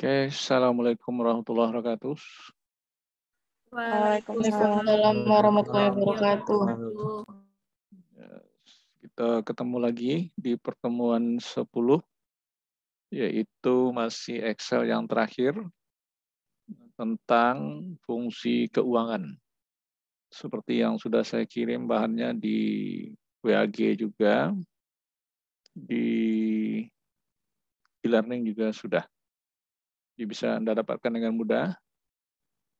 Oke, Assalamualaikum warahmatullahi wabarakatuh. Waalaikumsalam warahmatullahi wabarakatuh. Ya, kita ketemu lagi di pertemuan 10, yaitu masih Excel yang terakhir tentang fungsi keuangan. Seperti yang sudah saya kirim bahannya di WAG juga, di e-learning juga sudah bisa Anda dapatkan dengan mudah.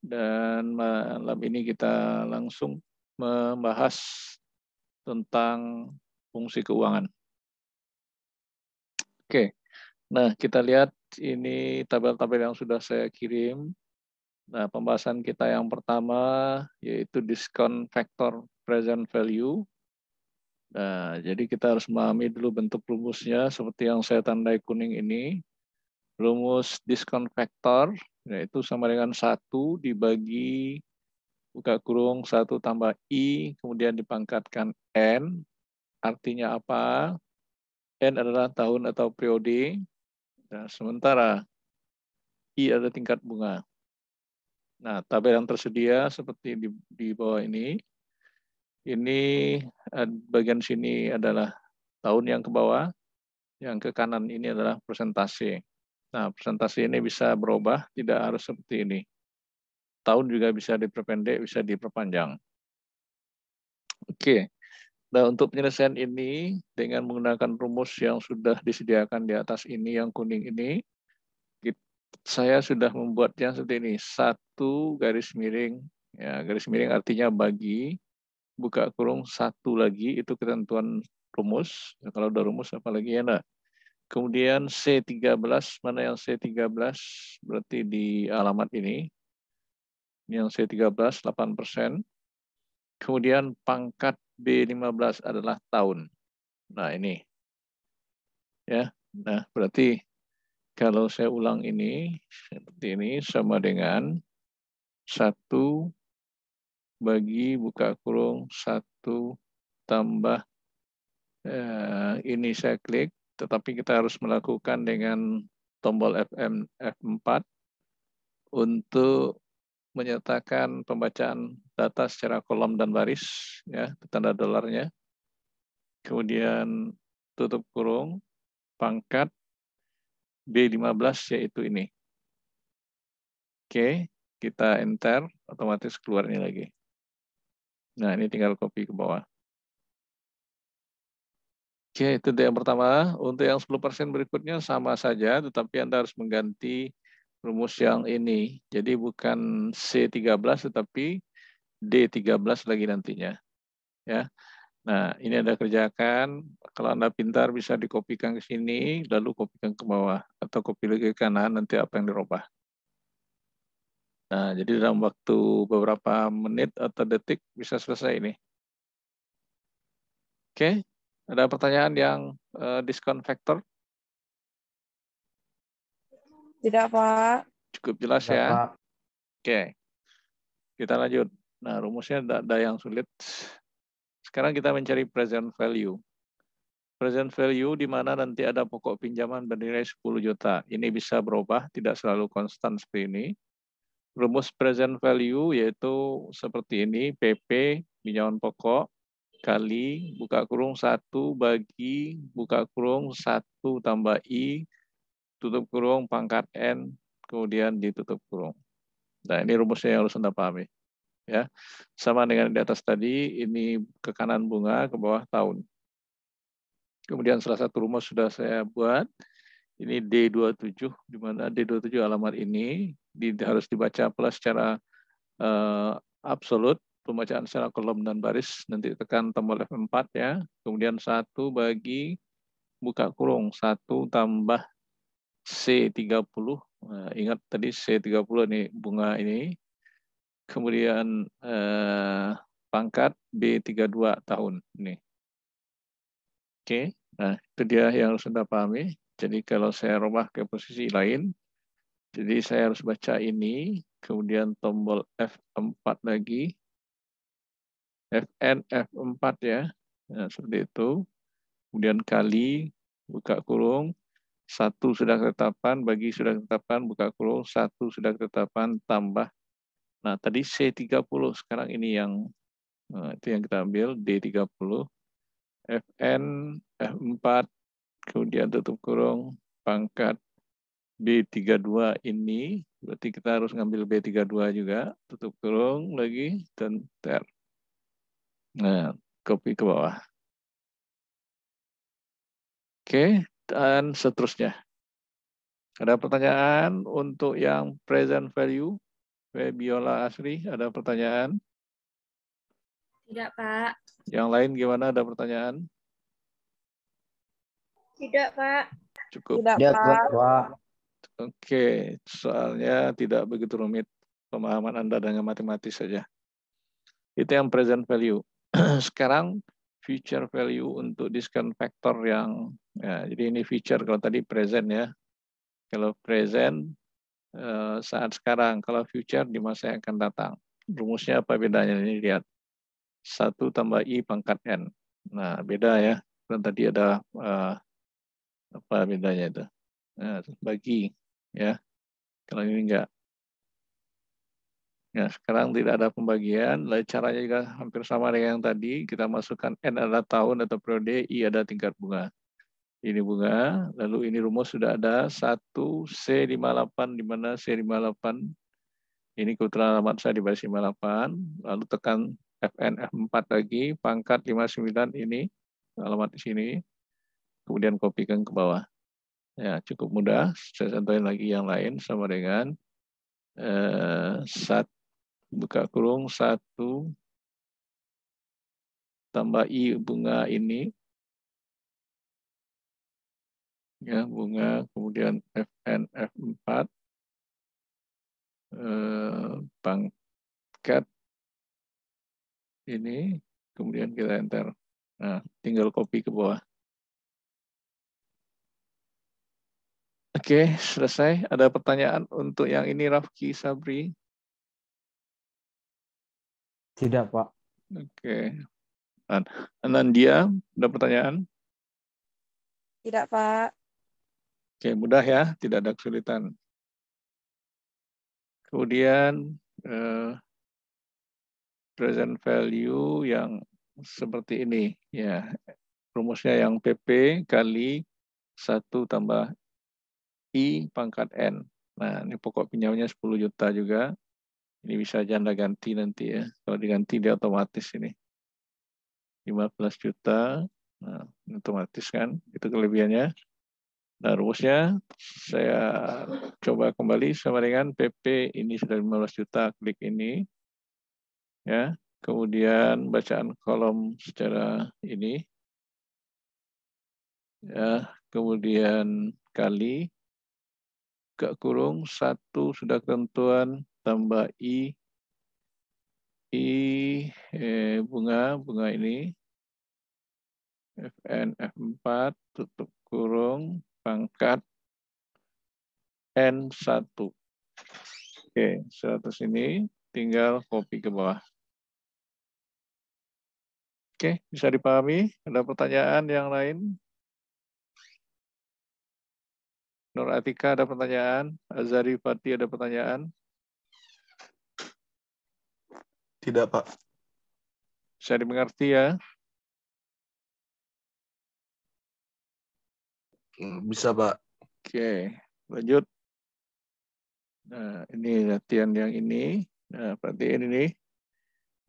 Dan malam ini kita langsung membahas tentang fungsi keuangan. Oke, nah kita lihat ini tabel-tabel yang sudah saya kirim. Nah, pembahasan kita yang pertama yaitu diskon faktor present value. Nah, jadi kita harus memahami dulu bentuk rumusnya seperti yang saya tandai kuning ini rumus diskon vektor yaitu sama dengan satu dibagi buka kurung satu tambah i kemudian dipangkatkan n artinya apa n adalah tahun atau periode nah, sementara i adalah tingkat bunga nah tabel yang tersedia seperti di, di bawah ini ini eh, bagian sini adalah tahun yang ke bawah yang ke kanan ini adalah persentase Nah, presentasi ini bisa berubah, tidak harus seperti ini. Tahun juga bisa diperpendek, bisa diperpanjang. Oke. Nah, untuk penyelesaian ini dengan menggunakan rumus yang sudah disediakan di atas ini, yang kuning ini, saya sudah membuatnya seperti ini. Satu garis miring, ya, garis miring artinya bagi, buka kurung satu lagi, itu ketentuan rumus. Nah, kalau udah rumus, apalagi ya, nah. Kemudian C13, mana yang C13? Berarti di alamat ini. Ini yang C13, 8 persen. Kemudian pangkat B15 adalah tahun. Nah, ini. ya. Nah, berarti kalau saya ulang ini, seperti ini, sama dengan 1 bagi buka kurung 1 tambah eh, ini saya klik tetapi kita harus melakukan dengan tombol FM F4 untuk menyatakan pembacaan data secara kolom dan baris ya tanda dolarnya kemudian tutup kurung pangkat B15 yaitu ini oke kita enter otomatis keluar ini lagi nah ini tinggal copy ke bawah Oke, itu yang pertama. Untuk yang 10% berikutnya sama saja, tetapi Anda harus mengganti rumus yang ini. Jadi bukan C13 tetapi D13 lagi nantinya. Ya. Nah, ini Anda kerjakan. Kalau Anda pintar bisa dikopikan ke sini, lalu kopikan ke bawah. Atau kopi lagi ke kanan, nanti apa yang dirubah. Nah, jadi dalam waktu beberapa menit atau detik bisa selesai ini. Oke, ada pertanyaan yang uh, diskon factor? Tidak, Pak. Cukup jelas Tidak, ya. Pak. Oke. Kita lanjut. Nah, rumusnya tidak ada yang sulit. Sekarang kita mencari present value. Present value di mana nanti ada pokok pinjaman bernilai 10 juta. Ini bisa berubah, tidak selalu konstan seperti ini. Rumus present value yaitu seperti ini, PP, pinjaman pokok, kali buka kurung satu bagi buka kurung satu tambah I tutup kurung pangkat N kemudian ditutup kurung. Nah ini rumusnya yang harus Anda pahami. ya Sama dengan di atas tadi, ini ke kanan bunga, ke bawah tahun. Kemudian salah satu rumus sudah saya buat, ini D27, di mana D27 alamat ini di, harus dibaca plus secara uh, absolut, pembacaan secara kolom dan baris nanti tekan tombol F4 ya. Kemudian satu bagi buka kurung satu tambah C30. Nah, ingat tadi C30 ini bunga ini. Kemudian eh, pangkat B32 tahun ini. Oke, nah itu dia yang harus Anda pahami. Jadi kalau saya rubah ke posisi lain, jadi saya harus baca ini, kemudian tombol F4 lagi, Fn, F4 ya. Nah, seperti itu. Kemudian kali, buka kurung, satu sudah ketetapan, bagi sudah ketetapan, buka kurung, satu sudah ketetapan, tambah. Nah, tadi C30, sekarang ini yang nah, itu yang kita ambil, D30, Fn, F4, kemudian tutup kurung, pangkat B32 ini, berarti kita harus ngambil B32 juga, tutup kurung lagi, dan ter. Nah, copy ke bawah. Oke, dan seterusnya. Ada pertanyaan untuk yang present value? Febiola Asri, ada pertanyaan? Tidak, Pak. Yang lain gimana? Ada pertanyaan? Tidak, Pak. Cukup. Tidak, Pak. Pak. Oke, soalnya tidak begitu rumit pemahaman Anda dengan matematis saja. Itu yang present value. Sekarang future value untuk discount factor yang ya, jadi ini future kalau tadi present ya. Kalau present eh, saat sekarang, kalau future di masa yang akan datang. Rumusnya apa bedanya ini lihat. satu tambah i pangkat n. Nah, beda ya. Dan tadi ada eh, apa bedanya itu? Nah, bagi ya. Kalau ini enggak Ya, sekarang tidak ada pembagian. Lalu caranya juga hampir sama dengan yang tadi. Kita masukkan N ada tahun atau periode, I ada tingkat bunga. Ini bunga, lalu ini rumus sudah ada 1C58, di mana C58 ini kebetulan alamat saya di baris 58, lalu tekan Fn F4 lagi, pangkat 59 ini, alamat di sini, kemudian kopikan ke bawah. Ya, cukup mudah. Saya contohin lagi yang lain sama dengan eh, 1 buka kurung satu tambah i bunga ini ya bunga kemudian fn f4 eh, pangkat ini kemudian kita enter nah tinggal copy ke bawah Oke, selesai. Ada pertanyaan untuk yang ini Rafki Sabri? Tidak, Pak. Oke. Okay. Anandia, ada pertanyaan? Tidak, Pak. Oke, mudah ya, tidak ada kesulitan. Kemudian eh, present value yang seperti ini, ya rumusnya yang PP kali 1 tambah I pangkat N. Nah, ini pokok pinjamnya 10 juta juga. Ini bisa aja Anda ganti nanti ya. Kalau diganti dia otomatis ini. 15 juta. Nah, otomatis kan. Itu kelebihannya. Nah, rumusnya saya coba kembali sama dengan PP ini sudah 15 juta, klik ini. Ya, kemudian bacaan kolom secara ini. Ya, kemudian kali ke kurung satu sudah ketentuan tambah i i eh, bunga bunga ini fn f4 tutup kurung pangkat n1 oke 100 ini tinggal copy ke bawah Oke, bisa dipahami? Ada pertanyaan yang lain? Nur Atika ada pertanyaan? Azari Fati ada pertanyaan? Tidak, Pak. Saya dimengerti ya? Hmm, bisa, Pak. Oke, lanjut. Nah, ini latihan yang ini. Nah, berarti ini. nih.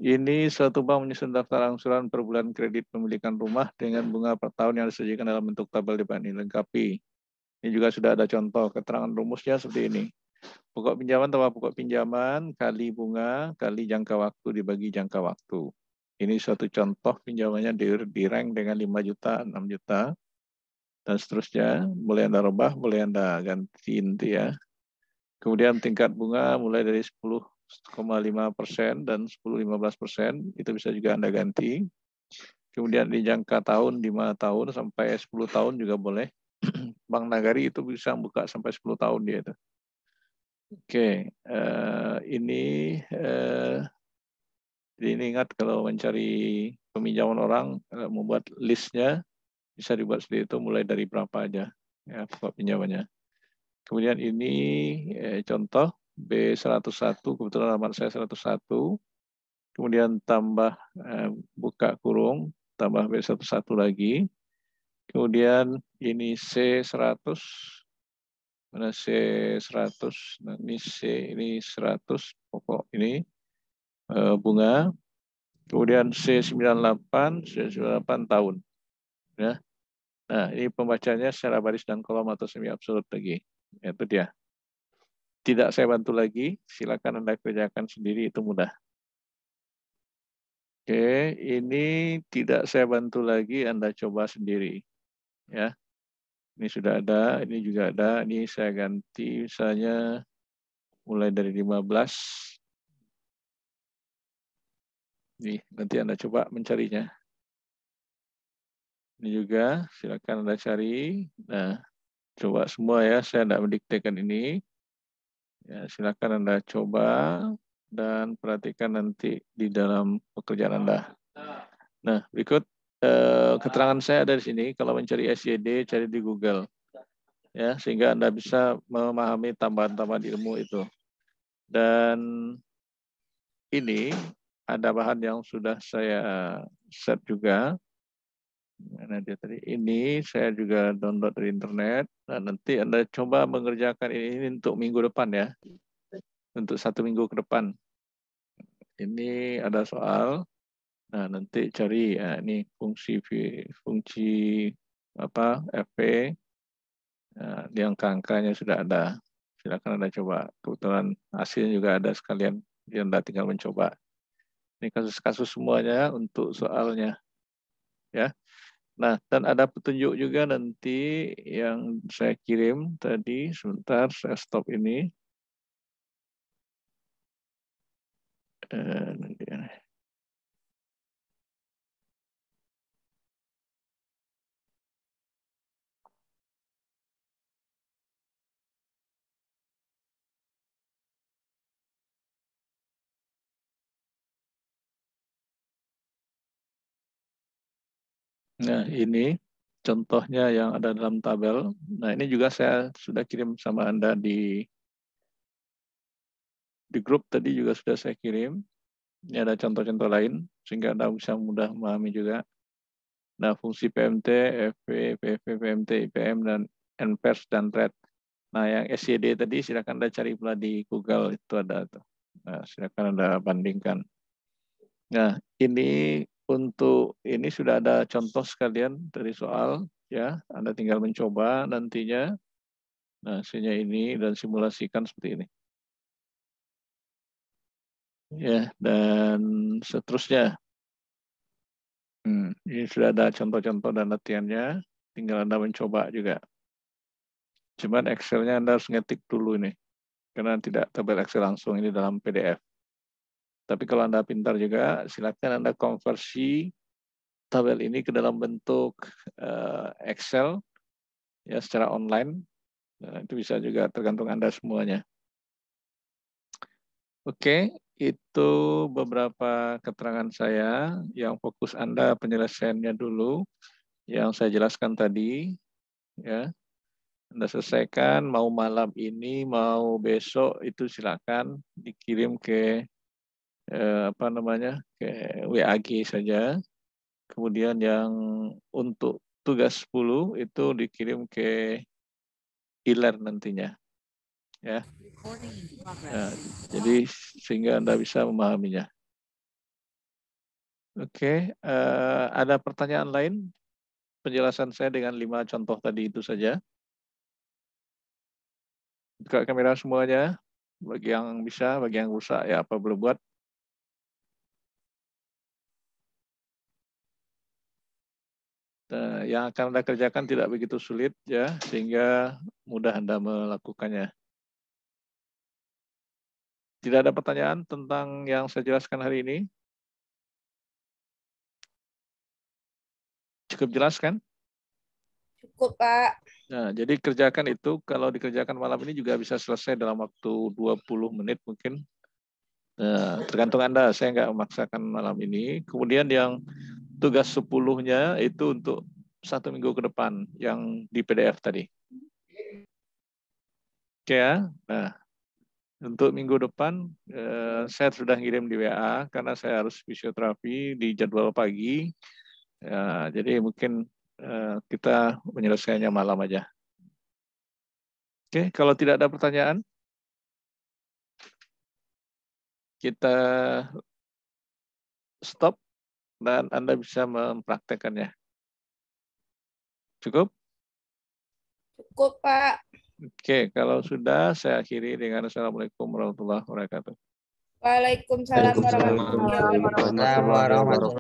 Ini satu bank menyusun daftar angsuran per bulan kredit pemilikan rumah dengan bunga per tahun yang disajikan dalam bentuk tabel di bank ini lengkapi. Ini juga sudah ada contoh keterangan rumusnya seperti ini. Pokok pinjaman tambah pokok pinjaman kali bunga kali jangka waktu dibagi jangka waktu. Ini suatu contoh pinjamannya di rank dengan 5 juta, 6 juta, dan seterusnya. Boleh Anda rubah, boleh Anda ganti inti ya. Kemudian tingkat bunga mulai dari 10,5 persen dan 10-15 persen, itu bisa juga Anda ganti. Kemudian di jangka tahun, 5 tahun sampai 10 tahun juga boleh. Bank Nagari itu bisa buka sampai 10 tahun dia itu. Oke, okay. Eh, ini uh, ini ingat kalau mencari peminjaman orang eh, membuat listnya bisa dibuat sendiri itu mulai dari berapa aja ya pokok pinjamannya. Kemudian ini contoh B101 kebetulan alamat saya 101. Kemudian tambah buka kurung tambah B11 lagi. Kemudian ini C100 mana C100 nah, ini C ini 100 pokok ini eh, bunga kemudian C98 C98 tahun ya nah ini pembacanya secara baris dan kolom atau semi absolut lagi itu dia tidak saya bantu lagi silakan anda kerjakan sendiri itu mudah oke ini tidak saya bantu lagi anda coba sendiri ya ini sudah ada, ini juga ada. Ini saya ganti misalnya mulai dari 15. Nih, nanti Anda coba mencarinya. Ini juga silakan Anda cari. Nah, coba semua ya, saya tidak mendiktekan ini. Ya, silakan Anda coba dan perhatikan nanti di dalam pekerjaan Anda. Nah, berikut Eh, keterangan ah. saya ada di sini kalau mencari SYD cari di Google ya sehingga anda bisa memahami tambahan-tambahan ilmu itu dan ini ada bahan yang sudah saya set juga mana dia tadi ini saya juga download dari internet nah, nanti anda coba mengerjakan ini, ini untuk minggu depan ya untuk satu minggu ke depan ini ada soal Nah, nanti cari ya, ini fungsi fungsi apa FP nah, eh, yang angkanya sudah ada. Silakan Anda coba. Kebetulan hasilnya juga ada sekalian. yang Anda tinggal mencoba. Ini kasus-kasus semuanya untuk soalnya. Ya. Nah, dan ada petunjuk juga nanti yang saya kirim tadi. Sebentar, saya stop ini. Dan eh, Nah, ini contohnya yang ada dalam tabel. Nah, ini juga saya sudah kirim sama Anda di di grup tadi juga sudah saya kirim. Ini ada contoh-contoh lain sehingga Anda bisa mudah memahami juga. Nah, fungsi PMT, FP, PFP, PMT, IPM, dan NPERS, dan RED. Nah, yang SCD tadi silakan Anda cari pula di Google, itu ada. Tuh. Nah, silakan Anda bandingkan. Nah, ini untuk ini sudah ada contoh sekalian dari soal ya. Anda tinggal mencoba nantinya. Nah, hasilnya ini dan simulasikan seperti ini. Ya, dan seterusnya. Hmm, ini sudah ada contoh-contoh dan latihannya. Tinggal Anda mencoba juga. Cuman Excelnya Anda harus ngetik dulu ini. Karena tidak tabel Excel langsung, ini dalam PDF. Tapi kalau Anda pintar juga, silakan Anda konversi tabel ini ke dalam bentuk eh, Excel ya secara online. Nah, itu bisa juga tergantung Anda semuanya. Oke, itu beberapa keterangan saya yang fokus Anda penyelesaiannya dulu yang saya jelaskan tadi ya. Anda selesaikan mau malam ini mau besok itu silakan dikirim ke eh, apa namanya ke WAG saja. Kemudian yang untuk tugas 10 itu dikirim ke ILER nantinya. Ya. Nah, jadi sehingga Anda bisa memahaminya. Oke, okay. Eh, ada pertanyaan lain? Penjelasan saya dengan lima contoh tadi itu saja. Buka kamera semuanya, bagi yang bisa, bagi yang rusak ya apa belum buat. Eh, yang akan Anda kerjakan tidak begitu sulit ya sehingga mudah Anda melakukannya. Tidak ada pertanyaan tentang yang saya jelaskan hari ini? Cukup jelas kan? Cukup, Pak. Nah, jadi kerjakan itu kalau dikerjakan malam ini juga bisa selesai dalam waktu 20 menit mungkin. Nah, tergantung Anda, saya nggak memaksakan malam ini. Kemudian yang tugas sepuluhnya itu untuk satu minggu ke depan yang di PDF tadi. Oke ya. Nah, untuk minggu depan eh, saya sudah ngirim di WA karena saya harus fisioterapi di jadwal pagi. Ya, jadi mungkin eh, kita menyelesaikannya malam aja. Oke, kalau tidak ada pertanyaan, kita stop dan Anda bisa mempraktekannya. Cukup? Cukup, Pak. Oke, kalau sudah saya akhiri dengan Assalamualaikum warahmatullahi wabarakatuh. Waalaikumsalam warahmatullahi wabarakatuh.